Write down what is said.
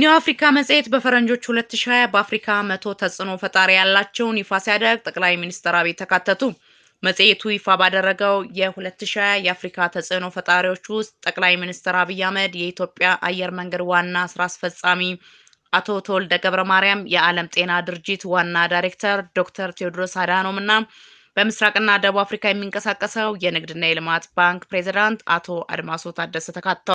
ኒው አፍሪካ መጽሔት በፈረንጆች 2020 በአፍሪካ መቶ ተጽዕኖ ፈጣሪ ያላቸውን ይፋ ሲያደርግ ጠቅላይ ሚኒስትር አብይ ተካተቱ። መጽሔቱ ይፋ ባደረገው የ2020 የአፍሪካ ተጽዕኖ ፈጣሪዎች ውስጥ ጠቅላይ ሚኒስትር አብይ አህመድ፣ የኢትዮጵያ አየር መንገድ ዋና ስራ አስፈጻሚ አቶ ተወልደ ገብረ ማርያም፣ የዓለም ጤና ድርጅት ዋና ዳይሬክተር ዶክተር ቴዎድሮስ አድሃኖም እና በምስራቅና ደቡብ አፍሪካ የሚንቀሳቀሰው የንግድና የልማት ባንክ ፕሬዚዳንት አቶ አድማሶ ታደሰ ተካተዋል።